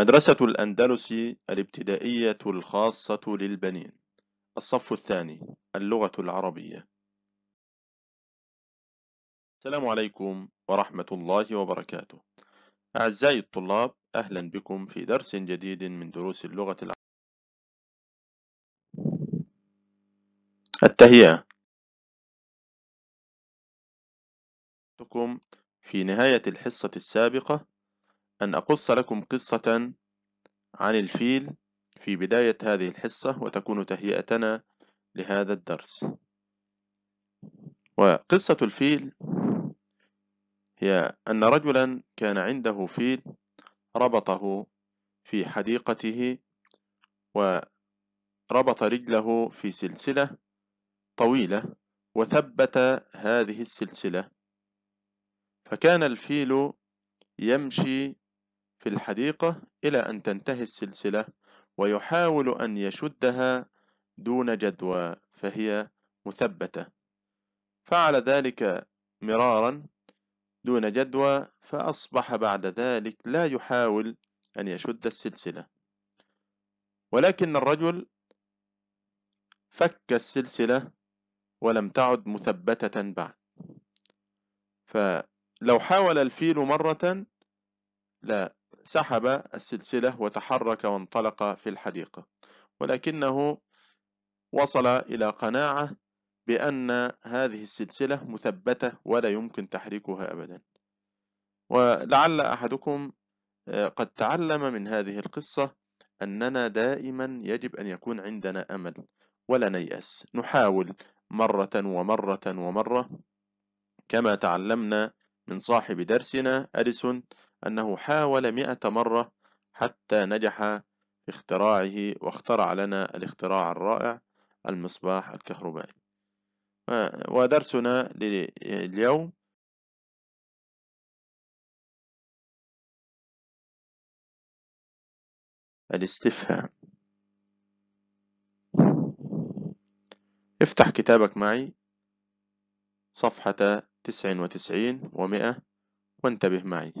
مدرسة الأندلس الابتدائية الخاصة للبنين الصف الثاني اللغة العربية السلام عليكم ورحمة الله وبركاته أعزائي الطلاب أهلا بكم في درس جديد من دروس اللغة العربية التهيئة في نهاية الحصة السابقة أن أقص لكم قصة عن الفيل في بداية هذه الحصة وتكون تهيئتنا لهذا الدرس وقصة الفيل هي أن رجلا كان عنده فيل ربطه في حديقته وربط رجله في سلسلة طويلة وثبت هذه السلسلة فكان الفيل يمشي في الحديقة إلى أن تنتهي السلسلة ويحاول أن يشدها دون جدوى فهي مثبتة فعل ذلك مرارا دون جدوى فأصبح بعد ذلك لا يحاول أن يشد السلسلة ولكن الرجل فك السلسلة ولم تعد مثبتة بعد فلو حاول الفيل مرة لا سحب السلسلة وتحرك وانطلق في الحديقة ولكنه وصل إلى قناعة بأن هذه السلسلة مثبتة ولا يمكن تحريكها أبدا ولعل أحدكم آه، قد تعلم من هذه القصة أننا دائما يجب أن يكون عندنا أمل ولا نيأس نحاول مرة ومرة ومرة كما تعلمنا من صاحب درسنا أليسون أنه حاول مئة مرة حتى نجح في اختراعه واخترع لنا الاختراع الرائع المصباح الكهربائي ودرسنا لليوم الاستفهام افتح كتابك معي صفحة تسع وتسعين ومئة وانتبه معي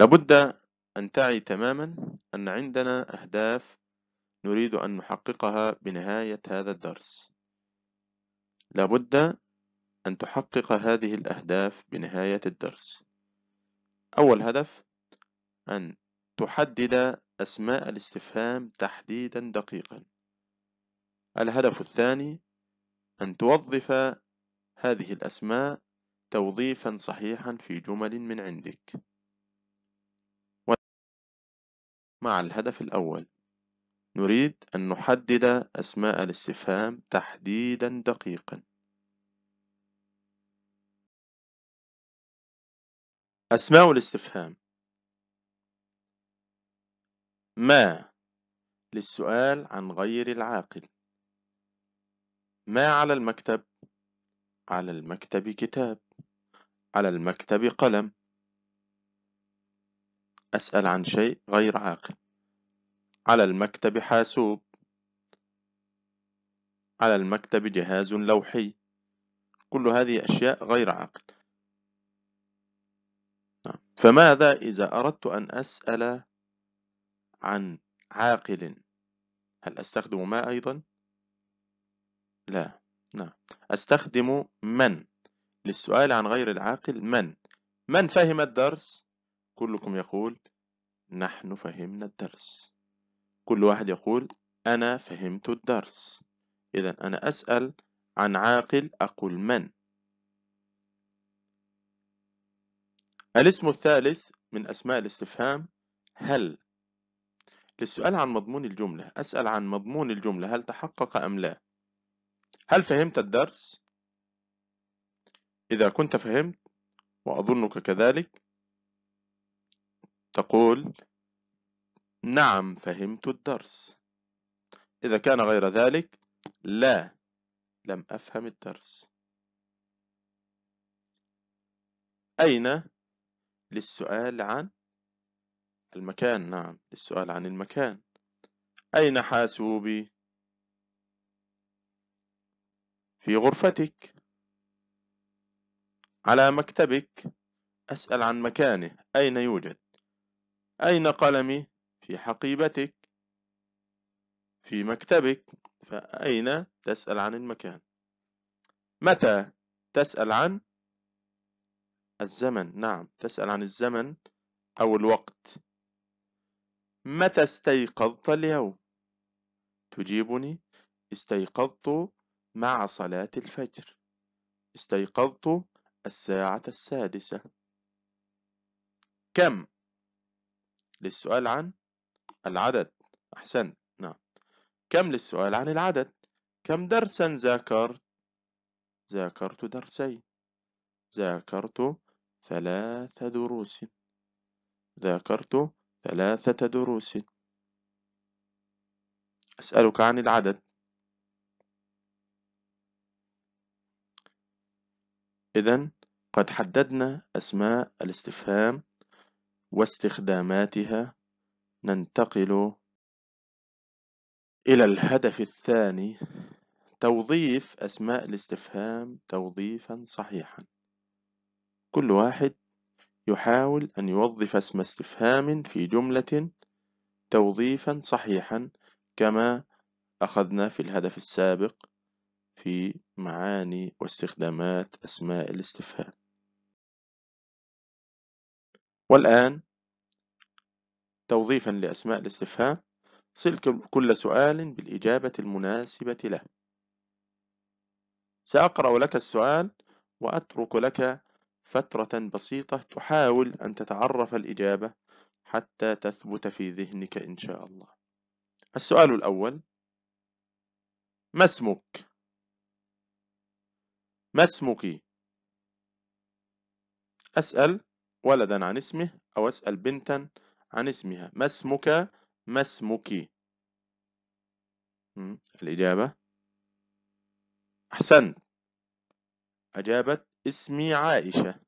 لابد أن تعي تماما أن عندنا أهداف نريد أن نحققها بنهاية هذا الدرس لابد أن تحقق هذه الأهداف بنهاية الدرس أول هدف أن تحدد أسماء الاستفهام تحديدا دقيقا الهدف الثاني أن توظف هذه الأسماء توظيفا صحيحا في جمل من عندك مع الهدف الأول نريد أن نحدد أسماء الاستفهام تحديدا دقيقا أسماء الاستفهام ما للسؤال عن غير العاقل ما على المكتب على المكتب كتاب على المكتب قلم أسأل عن شيء غير عاقل على المكتب حاسوب على المكتب جهاز لوحي كل هذه أشياء غير عاقل نعم. فماذا إذا أردت أن أسأل عن عاقل هل أستخدم ما أيضا؟ لا نعم أستخدم من للسؤال عن غير العاقل من من فهم الدرس كلكم يقول نحن فهمنا الدرس كل واحد يقول أنا فهمت الدرس إذا أنا أسأل عن عاقل أقول من الاسم الثالث من أسماء الاستفهام هل للسؤال عن مضمون الجملة أسأل عن مضمون الجملة هل تحقق أم لا هل فهمت الدرس؟ إذا كنت فهمت وأظنك كذلك تقول: "نعم، فهمت الدرس." إذا كان غير ذلك: "لا، لم أفهم الدرس." أين للسؤال عن المكان نعم للسؤال عن المكان أين حاسوبي؟ في غرفتك على مكتبك أسأل عن مكانه أين يوجد أين قلمي؟ في حقيبتك في مكتبك فأين تسأل عن المكان متى تسأل عن الزمن نعم تسأل عن الزمن أو الوقت متى استيقظت اليوم تجيبني استيقظت مع صلاة الفجر استيقظت الساعة السادسة كم للسؤال عن العدد أحسنت نعم كم للسؤال عن العدد كم درسا ذاكرت ذاكرت درسين ذاكرت ثلاث دروس ذاكرت ثلاثة دروس أسألك عن العدد إذا قد حددنا أسماء الاستفهام واستخداماتها ننتقل إلى الهدف الثاني توظيف أسماء الاستفهام توظيفا صحيحا كل واحد يحاول أن يوظف اسم استفهام في جملة توظيفا صحيحا كما أخذنا في الهدف السابق في معاني واستخدامات أسماء الاستفهام والآن توظيفا لأسماء الاستفهام صل كل سؤال بالإجابة المناسبة له سأقرأ لك السؤال وأترك لك فترة بسيطة تحاول أن تتعرف الإجابة حتى تثبت في ذهنك إن شاء الله السؤال الأول ما اسمك؟ ما اسمك؟ أسأل ولدا عن اسمه أو أسأل بنتا عن اسمها ما اسمك ما اسمك الإجابة أحسنت أجابت اسمي عائشة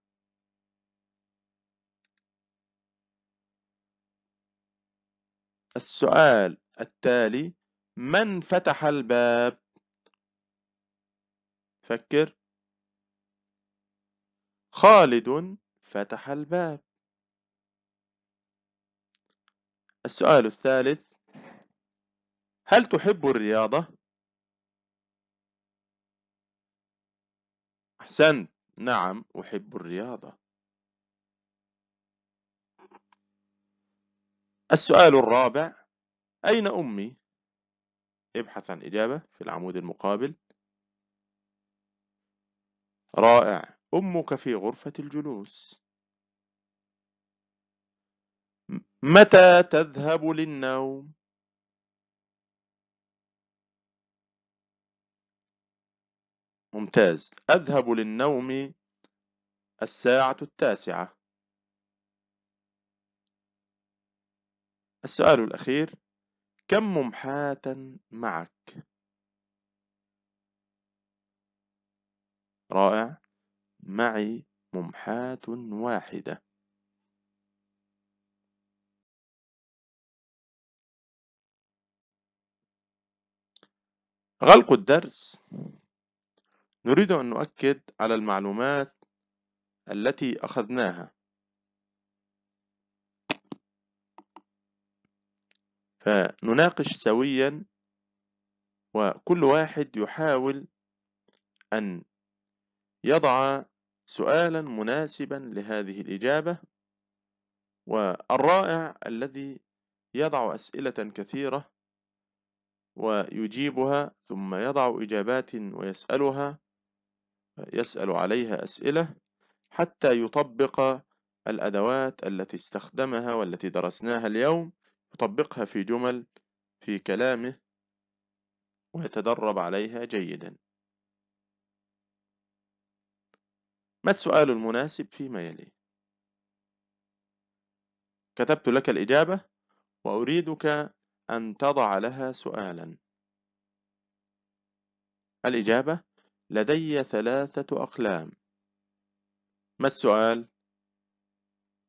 السؤال التالي من فتح الباب فكر خالد فتح الباب السؤال الثالث هل تحب الرياضة؟ أحسنت نعم أحب الرياضة السؤال الرابع أين أمي؟ ابحث عن إجابة في العمود المقابل رائع أمك في غرفة الجلوس متى تذهب للنوم؟ ممتاز أذهب للنوم الساعة التاسعة السؤال الأخير كم ممحاة معك؟ رائع معي ممحاة واحدة غلق الدرس نريد أن نؤكد على المعلومات التي أخذناها فنناقش سويا وكل واحد يحاول أن يضع سؤالا مناسبا لهذه الإجابة والرائع الذي يضع أسئلة كثيرة ويجيبها ثم يضع إجابات ويسألها يسأل عليها أسئلة حتى يطبق الأدوات التي استخدمها والتي درسناها اليوم يطبقها في جمل في كلامه ويتدرب عليها جيدا ما السؤال المناسب فيما يلي كتبت لك الإجابة وأريدك أن تضع لها سؤالا الإجابة لدي ثلاثة أقلام ما السؤال؟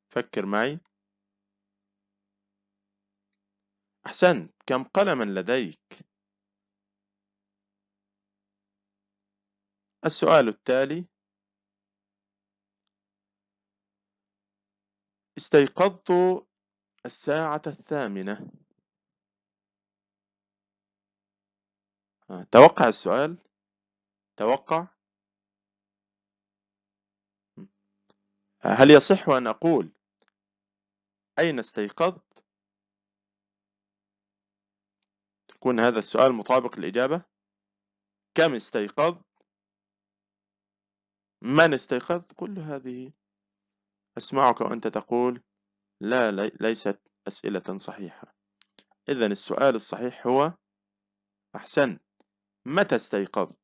فكر معي أحسنت كم قلما لديك؟ السؤال التالي استيقظت الساعة الثامنة توقع السؤال توقع هل يصح أن أقول أين استيقظت؟ تكون هذا السؤال مطابق للإجابة كم استيقظت؟ من استيقظت؟ كل هذه أسمعك وأنت تقول لا ليست أسئلة صحيحة إذا السؤال الصحيح هو أحسنت متى استيقظت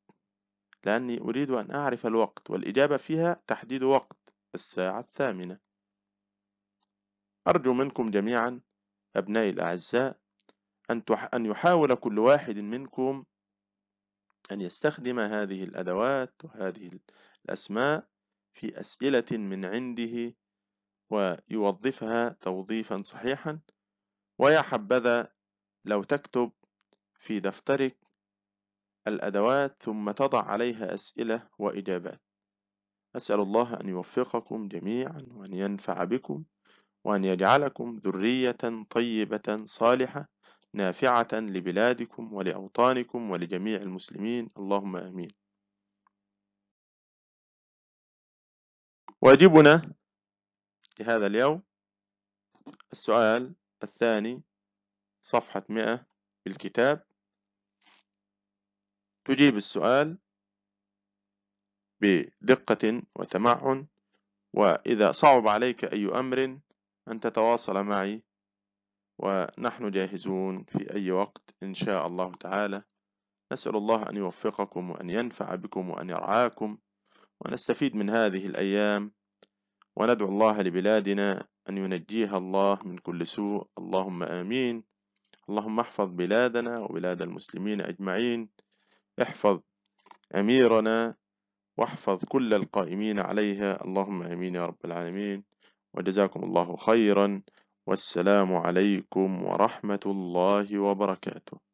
لأني أريد أن أعرف الوقت والإجابة فيها تحديد وقت الساعة الثامنة أرجو منكم جميعا أبنائي الأعزاء أن, تح... أن يحاول كل واحد منكم أن يستخدم هذه الأدوات وهذه الأسماء في أسئلة من عنده ويوظفها توظيفا صحيحا ويا حبذا لو تكتب في دفترك الأدوات ثم تضع عليها أسئلة وإجابات أسأل الله أن يوفقكم جميعا وأن ينفع بكم وأن يجعلكم ذرية طيبة صالحة نافعة لبلادكم ولأوطانكم ولجميع المسلمين اللهم آمين واجبنا لهذا اليوم السؤال الثاني صفحة 100 بالكتاب تجيب السؤال بدقة وتمعن وإذا صعب عليك أي أمر أن تتواصل معي ونحن جاهزون في أي وقت إن شاء الله تعالى نسأل الله أن يوفقكم وأن ينفع بكم وأن يرعاكم ونستفيد من هذه الأيام وندعو الله لبلادنا أن ينجيها الله من كل سوء اللهم آمين اللهم احفظ بلادنا وبلاد المسلمين أجمعين احفظ أميرنا واحفظ كل القائمين عليها اللهم أمين يا رب العالمين وجزاكم الله خيرا والسلام عليكم ورحمة الله وبركاته